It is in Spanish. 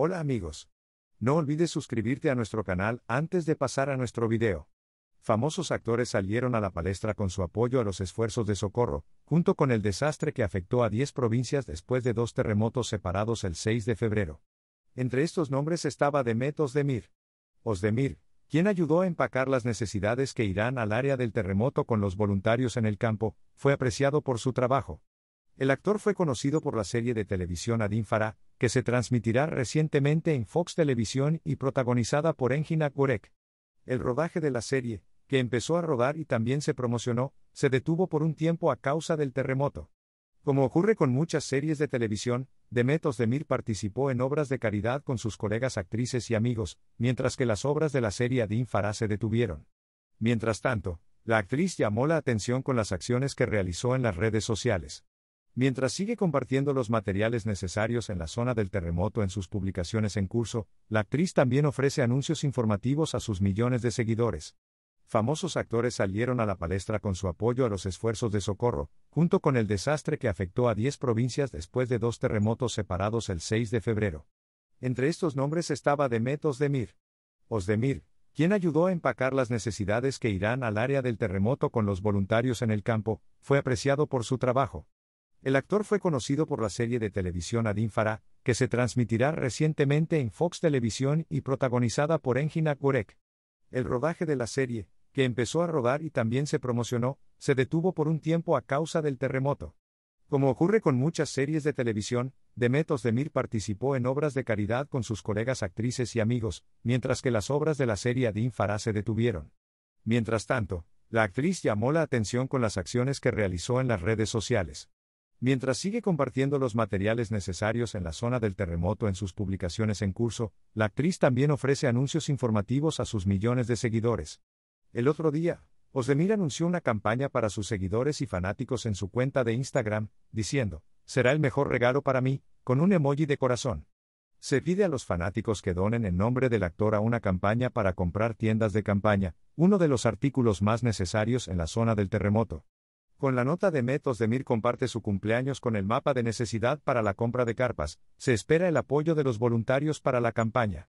Hola amigos. No olvides suscribirte a nuestro canal antes de pasar a nuestro video. Famosos actores salieron a la palestra con su apoyo a los esfuerzos de socorro, junto con el desastre que afectó a 10 provincias después de dos terremotos separados el 6 de febrero. Entre estos nombres estaba Demet Osdemir. Osdemir, quien ayudó a empacar las necesidades que irán al área del terremoto con los voluntarios en el campo, fue apreciado por su trabajo. El actor fue conocido por la serie de televisión Farah, que se transmitirá recientemente en Fox Televisión y protagonizada por Engina Gurek. El rodaje de la serie, que empezó a rodar y también se promocionó, se detuvo por un tiempo a causa del terremoto. Como ocurre con muchas series de televisión, Demetos Demir participó en obras de caridad con sus colegas actrices y amigos, mientras que las obras de la serie Adin Farah se detuvieron. Mientras tanto, la actriz llamó la atención con las acciones que realizó en las redes sociales. Mientras sigue compartiendo los materiales necesarios en la zona del terremoto en sus publicaciones en curso, la actriz también ofrece anuncios informativos a sus millones de seguidores. Famosos actores salieron a la palestra con su apoyo a los esfuerzos de socorro, junto con el desastre que afectó a 10 provincias después de dos terremotos separados el 6 de febrero. Entre estos nombres estaba Demet Osdemir. Osdemir, quien ayudó a empacar las necesidades que irán al área del terremoto con los voluntarios en el campo, fue apreciado por su trabajo. El actor fue conocido por la serie de televisión Farah, que se transmitirá recientemente en Fox Televisión y protagonizada por Engina Kurek. El rodaje de la serie, que empezó a rodar y también se promocionó, se detuvo por un tiempo a causa del terremoto. Como ocurre con muchas series de televisión, Demetos Demir participó en obras de caridad con sus colegas actrices y amigos, mientras que las obras de la serie Adin Farah se detuvieron. Mientras tanto, la actriz llamó la atención con las acciones que realizó en las redes sociales. Mientras sigue compartiendo los materiales necesarios en la zona del terremoto en sus publicaciones en curso, la actriz también ofrece anuncios informativos a sus millones de seguidores. El otro día, Ozdemir anunció una campaña para sus seguidores y fanáticos en su cuenta de Instagram, diciendo, será el mejor regalo para mí, con un emoji de corazón. Se pide a los fanáticos que donen en nombre del actor a una campaña para comprar tiendas de campaña, uno de los artículos más necesarios en la zona del terremoto. Con la nota de de Mir comparte su cumpleaños con el mapa de necesidad para la compra de carpas, se espera el apoyo de los voluntarios para la campaña.